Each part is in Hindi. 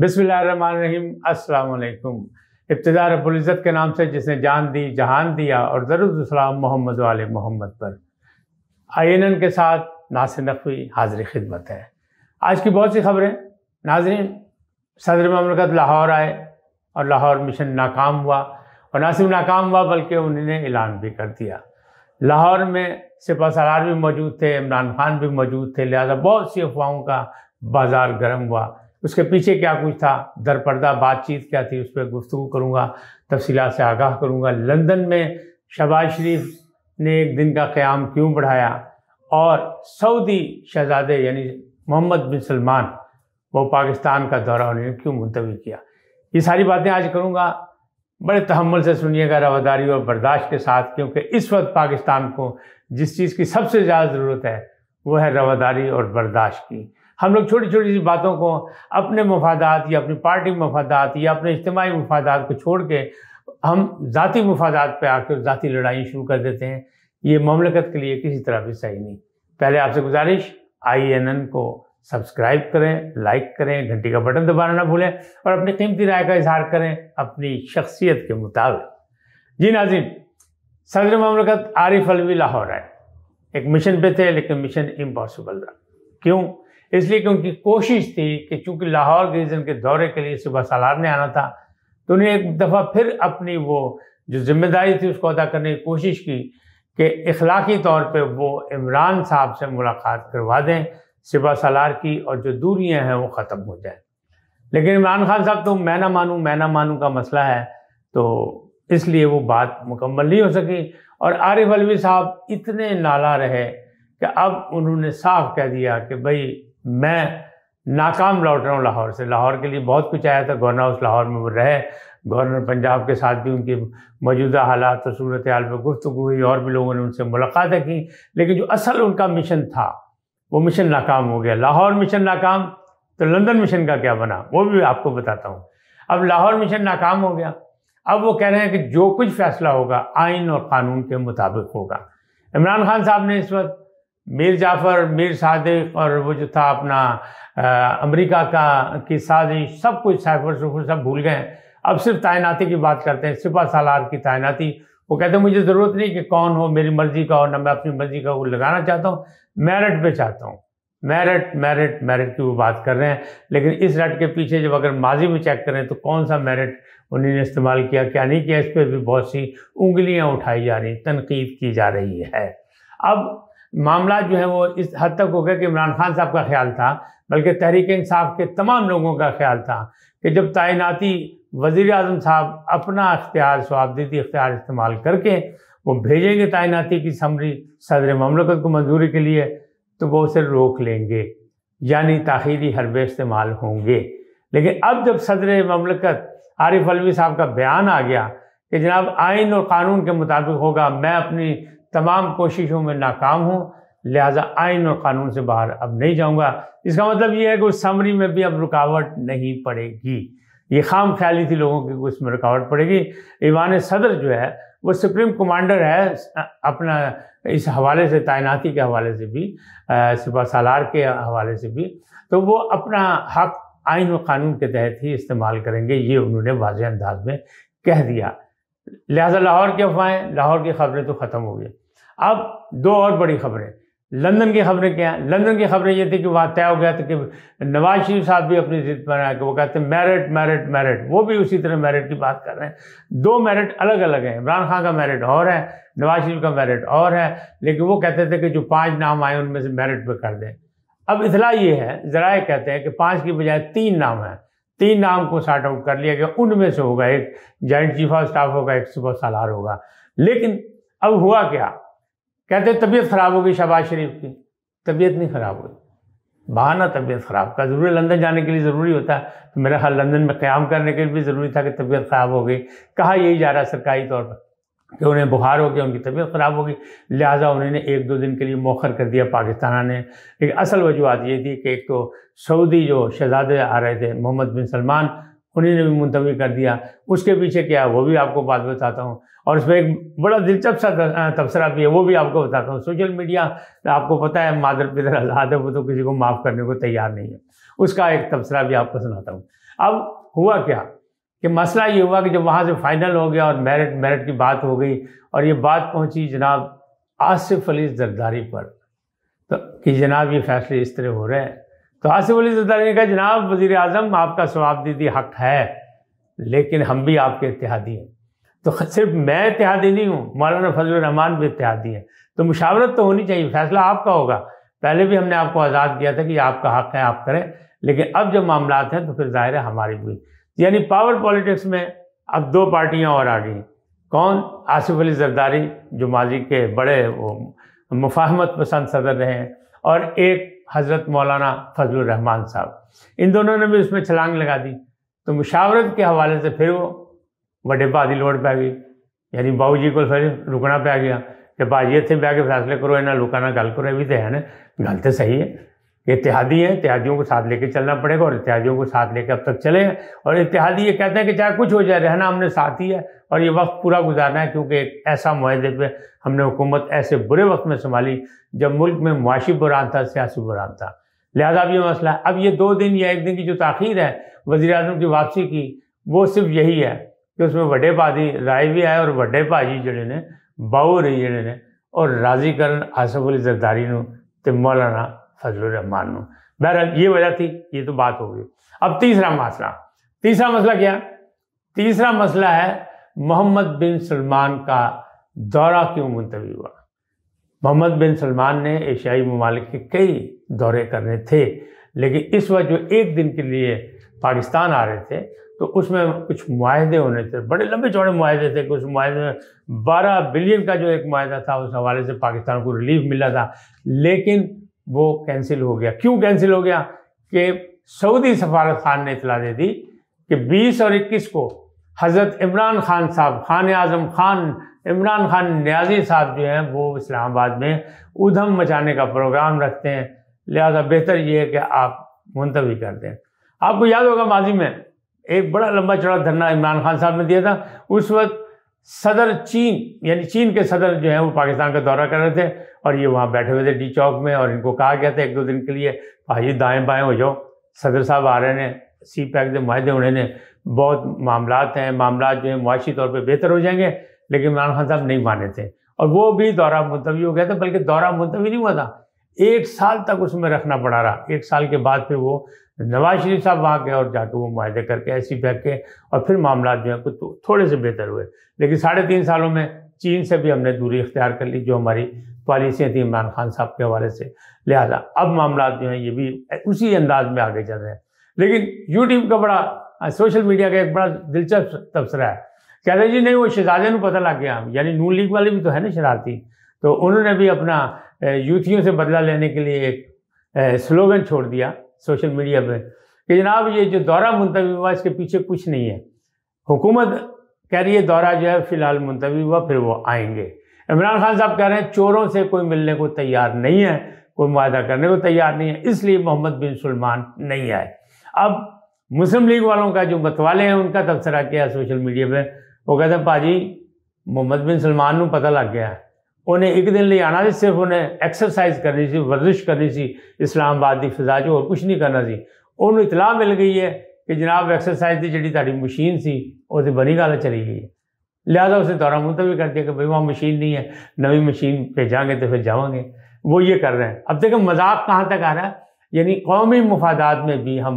बिसमीम अलैक्म इब्तदार इज़्ज़त के नाम से जिसने जान दी जहान दिया और ज़रूरसलाम मोहम्मद वाले मोहम्मद पर आई के साथ नासिर नकवी हाजिर खिदमत है आज की बहुत सी खबरें नाजरीन सदर ममलकत लाहौर आए और लाहौर मिशन नाकाम हुआ और ना सिर्फ नाकाम हुआ बल्कि उन्होंने ऐलान भी कर दिया लाहौर में सिपा सरार भी मौजूद थे इमरान खान भी मौजूद थे लिहाजा बहुत सी अफवाहों का बाज़ार गर्म हुआ उसके पीछे क्या कुछ था दरपर्दा बातचीत क्या थी उस पर गुफ्तु करूँगा तफसीला से आगाह करूँगा लंदन में शबाज शरीफ ने एक दिन का क़्याम क्यों बढ़ाया और सऊदी शहजादे यानी मोहम्मद बिन सलमान वो पाकिस्तान का दौरा उन्होंने क्यों मुलतवी किया ये सारी बातें आज करूँगा बड़े तहमल से सुनिएगा रवादारी और बर्दाश्त के साथ क्योंकि इस वक्त पाकिस्तान को जिस चीज़ की सबसे ज़्यादा ज़रूरत है वो है रवादारी और बर्दाश्त की हम लोग छोटी छोटी सी बातों को अपने मफादात या अपनी पार्टी मफादात या अपने इज्तमाही मफादात को छोड़ के हम ज़ाती मफादात पर आकर ज़ाती लड़ाई शुरू कर देते हैं ये ममलकत के लिए किसी तरह भी सही नहीं पहले आपसे गुजारिश आई एन एन को सब्सक्राइब करें लाइक करें घंटी का बटन दबाना ना भूलें और अपनी कीमती राय का इजहार करें अपनी शख्सियत के मुताबिक जी नाजिम सदर ममलकत आरिफ अलवी लाहौर आए एक मिशन पे थे लेकिन मिशन इम्पॉसिबल रहा क्यों इसलिए कि उनकी कोशिश थी कि चूंकि लाहौर डिवीज़न के दौरे के लिए सुबह सालार ने आना था तो उन्हें एक दफ़ा फिर अपनी वो जो जिम्मेदारी थी उसको अदा करने की कोशिश की कि इखलाकी तौर पर वो इमरान साहब से मुलाकात करवा दें सिबा सलार की और जो दूरियाँ हैं वो ख़त्म हो जाए लेकिन इमरान खान साहब तो मैं ना मानूँ मैं ना मानूँ का मसला है तो इसलिए वो बात मुकम्मल नहीं हो सकी और आरिफ अलवी साहब इतने नाला रहे कि अब उन्होंने साफ कह दिया कि भाई मैं नाकाम लौट रहा हूँ लाहौर से लाहौर के लिए बहुत कुछ आया था गवर्नर हाउस लाहौर में वो रहे गवर्नर पंजाब के साथ भी उनके मौजूदा हालात और सूरत हाल पर गुफ्तु हुई और भी लोगों ने उनसे मुलाकातें की लेकिन जो असल उनका मिशन था वो मिशन नाकाम हो गया लाहौर मिशन नाकाम तो लंदन मिशन का क्या बना वो भी आपको बताता हूँ अब लाहौर मिशन नाकाम हो गया अब वो कह रहे हैं कि जो कुछ फैसला होगा आइन और कानून के मुताबिक होगा इमरान खान साहब ने इस वक्त मीर जाफ़र मीर सादिक और वो जो था अपना अमेरिका का की साजिश सब कुछ साइफर सुफर सब भूल गए अब सिर्फ तैनाती की बात करते हैं सिपा सालार की तैनाती वो कहते हैं मुझे ज़रूरत नहीं कि कौन हो मेरी मर्ज़ी का हो ना मैं अपनी मर्ज़ी का वो लगाना चाहता हूँ मेरिट पे चाहता हूँ मेरिट मेरिट मेरिट की वो बात कर रहे हैं लेकिन इस रट के पीछे जब अगर माजी में चेक करें तो कौन सा मेरिट उन्होंने इस्तेमाल किया क्या नहीं किया इस पर भी बहुत सी उंगलियाँ उठाई जा रही तनकीद की जा रही है अब मामला जो है वो इस हद तक हो गया कि इमरान खान साहब का ख्याल था बल्कि तहरीक इंसाफ के तमाम लोगों का ख्याल था कि जब तैनाती वज़ी अजम साहब अपना अख्तियार स्वाबदीती अख्तियार इस्तेमाल करके वो भेजेंगे तैनाती की समरी सदर ममलकत को मंजूरी के लिए तो वो उसे रोक लेंगे यानी ताखीरी हरबे इस्तेमाल होंगे लेकिन अब जब सदर ममलकत आरिफ अलवी साहब का बयान आ गया कि जनाब आइन और कानून के मुताबिक होगा मैं अपनी तमाम कोशिशों में नाकाम हूँ लिहाजा आइन और क़ानून से बाहर अब नहीं जाऊँगा इसका मतलब ये है कि उस समरी में भी अब रुकावट नहीं पड़ेगी ये खाम ख्याली थी लोगों की उसमें रुकावट पड़ेगी ईवान सदर जो है वो सुप्रीम कमांडर है अपना इस हवाले से तैनाती के हवाले से भी सिपा सालार के हवाले से भी तो वो अपना हक आइन व कानून के तहत ही इस्तेमाल करेंगे ये उन्होंने वाज अंदाज में कह दिया लिहाजा लाहौर की अफवाहें लाहौर की खबरें तो ख़त्म हो गई अब दो और बड़ी खबरें लंदन की खबरें क्या हैं लंदन की खबरें ये थी कि वहाँ तय हो गया था कि नवाज शरीफ साहब भी अपनी जिद बना के वो कहते हैं मेरिट मेरिट मेरिट वो भी उसी तरह मेरिट की बात कर रहे हैं दो मेरिट अलग अलग हैं इमरान खान का मेरिट और है नवाज शरीफ का मेरिट और है लेकिन वो कहते थे कि जो पाँच नाम आए उनमें से मेरिट पर कर दें अब इतला ये है ज़रा कहते हैं कि पाँच की बजाय तीन नाम हैं तीन नाम को सार्ट आउट कर लिया गया उनमें से होगा एक जॉइंट चीफ ऑफ स्टाफ होगा एक सुपर सालार होगा लेकिन अब हुआ क्या कहते तबीयत ख़राब हो गई शहबाज शरीफ की तबीयत नहीं ख़राब हुई बहाना तबीयत ख़राब का ज़रूरी लंदन जाने के लिए ज़रूरी होता है तो मेरा ख्याल लंदन में क़्याम करने के लिए भी ज़रूरी था कि तबीयत ख़राब हो गई कहा यही जा रहा है सरकारी तौर पर कि उन्हें बुखार हो गया उनकी तबीयत ख़राब हो गई लिहाजा उन्होंने एक दो दिन के लिए मौखर कर दिया पाकिस्तान ने लेकिन असल वजूहत ये थी कि एक तो सऊदी जो शहजादे आ रहे थे मोहम्मद बिन सलमान उन्हीं ने भी मुंतवी कर दिया उसके पीछे क्या है वो भी आपको बात बताता हूँ और उसमें एक बड़ा दिलचस्प सा तबसरा भी है वो भी आपको बताता हूँ सोशल मीडिया आपको पता है मादर पिदर आजाद है वो तो किसी को माफ़ करने को तैयार नहीं है उसका एक तबसरा भी आपको सुनाता हूँ अब हुआ क्या कि मसला ये हुआ कि जब वहाँ से फाइनल हो गया और मेरिट मेरिट की बात हो गई और ये बात पहुँची जनाब आसिफ अली जरदारी पर तो कि जनाब ये फैसले इस तरह हो रहे हैं तो आसिफ अली जरदारी ने कहा जनाब वजीर अजम आपका दीदी हक है लेकिन हम भी आपके इतिहादी हैं तो सिर्फ मैं इतिहादी नहीं हूँ मौलाना फजल रहमान भी इतिहादी हैं तो मुशावरत तो होनी चाहिए फैसला आपका होगा पहले भी हमने आपको आज़ाद किया था कि आपका हक है आप करें लेकिन अब जब मामला हैं तो फिर ज़ाहिर है हमारी भी यानी पावर पॉलिटिक्स में अब दो पार्टियाँ और आ गई कौन आसिफ अली जरदारी जो माजी के बड़े वो मुफाहमत पसंद सदर रहे हैं और एक हज़रत मौलाना फजल रहमान साहब इन दोनों ने भी उसमें छलांग लगा दी तो मुशावरत के हवाले से फिर वो बड़े भाजी लौट पै गई यानी बाबू जी को फिर रुकना पै गया कि भाजी इतने बह के फैसले करो इन्होंने लोगों ने गल करो ये भी तो है ना गल तो सही है ये इतिहादी है इतिहादियों को साथ लेके चलना पड़ेगा और इतिहादियों को साथ लेके अब तक चले हैं और इतिहादी ये कहते हैं कि चाहे कुछ हो जाए रहना हमने साथ ही है और ये वक्त पूरा गुजारना है क्योंकि एक ऐसा माहे पे हमने हुकूमत ऐसे बुरे वक्त में संभाली जब मुल्क में मुआशी बुरान था सियासी बुरान था लिहाजा अब ये मसला है अब ये दो दिन या एक दिन की जो तखीर है वजी अजम की वापसी की वो सिर्फ यही है कि उसमें वडे भाजी राय भी आए और वडे भाजी जोड़े ने बाऊ रही जोड़े ने और राजीकरण आसफ अली जरदारी ने मौलाना फजलरहमान हूँ बहरहाल ये वजह थी ये तो बात हो गई अब तीसरा मसला तीसरा मसला क्या तीसरा मसला है मोहम्मद बिन सलमान का दौरा क्यों मुंतवी हुआ मोहम्मद बिन सलमान ने एशियाई ममालिक के कई दौरे करने थे लेकिन इस वक्त जो एक दिन के लिए पाकिस्तान आ रहे थे तो उसमें कुछ माहदे होने थे बड़े लंबे चौड़े माहदे थे कुछ माहदे में बारह बिलियन का जो एक माहा था उस हवाले से पाकिस्तान को रिलीफ मिला था लेकिन वो कैंसिल हो गया क्यों कैंसिल हो गया कि सऊदी सफारत खान ने इतला दे दी कि 20 और 21 को हज़रत इमरान खान साहब खान आजम खान इमरान खान न्याजी साहब जो हैं वो इस्लामाबाद में उधम मचाने का प्रोग्राम रखते हैं लिहाजा बेहतर ये है कि आप मुंतवी कर दें आपको याद होगा माजी में एक बड़ा लंबा चौड़ा धरना इमरान खान साहब ने दिया था उस वक्त सदर चीन यानी चीन के सदर जो है वो पाकिस्तान का दौरा कर रहे थे और ये वहाँ बैठे हुए थे डी चौक में और इनको कहा गया था एक दो दिन के लिए भाई दाएँ बाएँ हो जाओ सदर साहब आ रहे हैं सी पैक के माहे उन्होंने बहुत मामला हैं मामला जो है मुआशी तौर पर बेहतर हो जाएंगे लेकिन इमरान खान साहब नहीं माने थे और वो भी दौरा मुलतवी हो गया था बल्कि दौरा मुलतवी नहीं हुआ था एक साल तक उसमें रखना पड़ा रहा एक साल के बाद फिर वो नवाज शरीफ साहब वहाँ गए और जाटू वो माहे करके ऐसी फेंक के और फिर मामला जो है कुछ तो थोड़े से बेहतर हुए लेकिन साढ़े तीन सालों में चीन से भी हमने दूरी इख्तियार कर ली जो हमारी पॉलिसियाँ थी इमरान खान साहब के हवाले से लिहाजा अब मामला जो हैं ये भी उसी अंदाज में आगे चल रहे हैं लेकिन यूट्यूब का बड़ा सोशल मीडिया का एक बड़ा दिलचस्प तबसरा है कह रहे जी नहीं वो शहजादे को पता लग गया यानी नू लीग वाले भी तो है ना शरारती तो उन्होंने भी अपना यूथियों से बदला लेने के लिए एक स्लोगन छोड़ दिया सोशल मीडिया पर कि जनाब ये जो दौरा मुंतवी हुआ इसके पीछे कुछ नहीं है हुकूमत कह रही है दौरा जो है फ़िलहाल मुंतवी हुआ फिर वो आएंगे इमरान खान साहब कह रहे हैं चोरों से कोई मिलने को तैयार नहीं है कोई वादा करने को तैयार नहीं है इसलिए मोहम्मद बिन सलमान नहीं आए अब मुस्लिम लीग वालों का जो मतवाले हैं उनका तबसरा किया सोशल मीडिया पर वो कहते हैं भाजी मोहम्मद बिन सलमान को पता लग गया है उन्हें एक दिन लिए आना थी सिर्फ उन्हें एक्सरसाइज करनी थी वर्जिश करनी थी इस्लामाबाद की फिजा च और कुछ नहीं करना सी उन्होंने इतला मिल गई है कि जनाब एक्सरसाइज की जी ताकि मशीन सी वो बनी गल चली गई है लिहाजा उसने दौरा मुलतवी कर दिया कि भाई वहाँ मशीन नहीं है नवी मशीन भेजा तो फिर जाओगे वो ये कर रहे हैं अब देखें मजाक कहाँ तक आ रहा है यानी कौमी मफादात में भी हम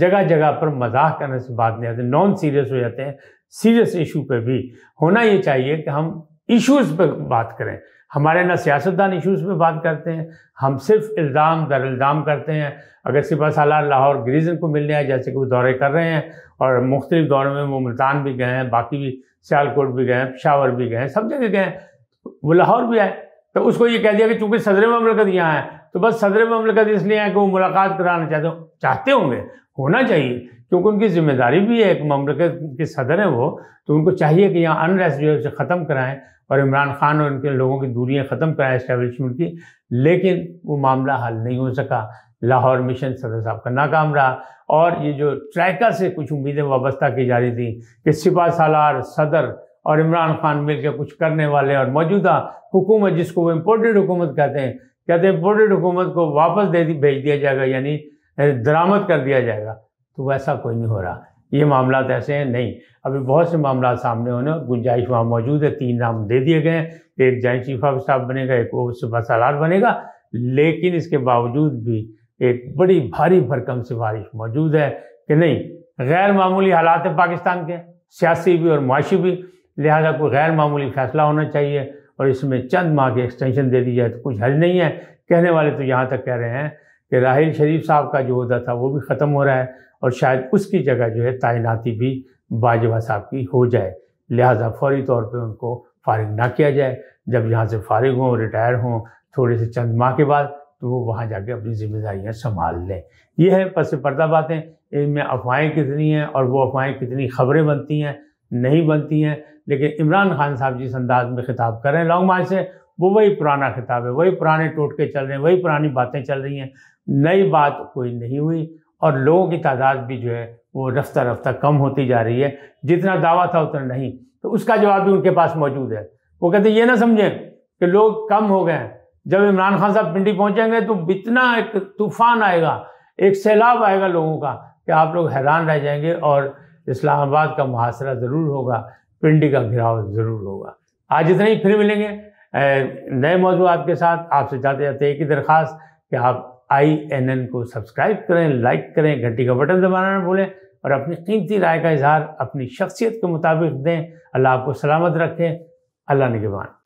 जगह जगह पर मजाक करने से बात नहीं आते नॉन सीरियस हो जाते हैं सीरियस इशू पे भी होना ये चाहिए कि हम इश्यूज़ पर बात करें हमारे ना सियासतदान इश्यूज़ पर बात करते हैं हम सिर्फ इल्ज़ाम दर इल्ज़ाम करते हैं अगर सिपा सालार लाहौर ग्रीजन को मिलने आए जैसे कि वो दौरे कर रहे हैं और मुख्तलिफ दौरों में वो मुल्तान भी गए हैं बाकी भी सियालकोट भी गए हैं पिशावर भी गए हैं सब जगह गए हैं वो लाहौर भी आए तो उसको ये कह दिया कि चूँकि सदर ममलकत यहाँ है तो बस सदर ममलकत इसलिए है कि वो मुलाकात कराना चाहते चाहते होंगे होना चाहिए क्योंकि उनकी जिम्मेदारी भी है एक ममलकत के सदर हैं वो तो उनको चाहिए कि यहाँ अनरेस्ट जो है उसे ख़त्म कराएं और इमरान खान और उनके लोगों की दूरियाँ ख़त्म कराएं इस्टेबलिशमेंट की लेकिन वो मामला हल नहीं हो सका लाहौर मिशन सदर साहब का नाकाम रहा और ये जो ट्रैका से कुछ उम्मीदें वाबस्ता की जा रही थी कि सिपा सालार सदर और इमरान खान मिलकर कुछ करने वाले और मौजूदा हुकूमत जिसको वो इम्पोर्टेड हुकूमत कहते हैं कहते हैं इम्पोर्टेड हुकूमत को वापस दे दी भेज दिया जाएगा यानी दरामद कर दिया जाएगा तो वैसा कोई नहीं हो रहा ये मामला ऐसे हैं नहीं अभी बहुत से मामला सामने होने गुंजाइश वहाँ मौजूद है तीन नाम दे दिए गए हैं एक जॉइंट चीफ ऑफ स्टाफ बनेगा एक ओ सलार बनेगा लेकिन इसके बावजूद भी एक बड़ी भारी भरकम सिफारिश मौजूद है कि नहीं गैर मामूली हालात है पाकिस्तान के सियासी भी और मुशी भी लिहाजा कोई गैर मामूली फैसला होना चाहिए और इसमें चंद माह की एक्सटेंशन दे दी जाए तो कुछ हल नहीं है कहने वाले तो यहाँ तक कह रहे हैं कि राहल शरीफ साहब का जो अहदा था वो भी ख़त्म हो रहा है और शायद उसकी जगह जो है तैनाती भी बाजवा साहब की हो जाए लिहाजा फौरी तौर पर उनको फारिग ना किया जाए जब यहाँ से फारिग हों रिटायर हों थोड़े से चंद माह के बाद तो वो वहाँ जाके अपनी जिम्मेदारियाँ संभाल लें यह है पस पर्दा बातें इनमें अफवाहें कितनी हैं और वो अफवाहें कितनी खबरें बनती हैं नहीं बनती हैं लेकिन इमरान खान साहब जिस अंदाज में खिताब कर रहे हैं लॉन्ग मार्च से वो वही पुराना खिताब है वही पुराने टोटके चल रहे हैं वही पुरानी बातें चल रही हैं नई बात कोई नहीं हुई और लोगों की तादाद भी जो है वो रफ्ता रफ्ता कम होती जा रही है जितना दावा था उतना नहीं तो उसका जवाब भी उनके पास मौजूद है वो कहते ये ना समझें कि लोग कम हो गए जब इमरान खान साहब पिंडी पहुंचेंगे तो इतना एक तूफान आएगा एक सैलाब आएगा लोगों का कि आप लोग हैरान रह जाएंगे और इस्लामाबाद का मुहासरा ज़रूर होगा पिंडी का घिराव ज़रूर होगा आज इतना ही फिर मिलेंगे नए मौजूद के साथ आपसे जाते जाते एक ही दरख्वास्त कि आप आई एन एन को सब्सक्राइब करें लाइक करें घंटी का बटन दबाना ना भूलें और अपनी कीमती राय का इजहार अपनी शख्सियत के मुताबिक दें अल्लाह आपको सलामत रखें अल्लाह निगबान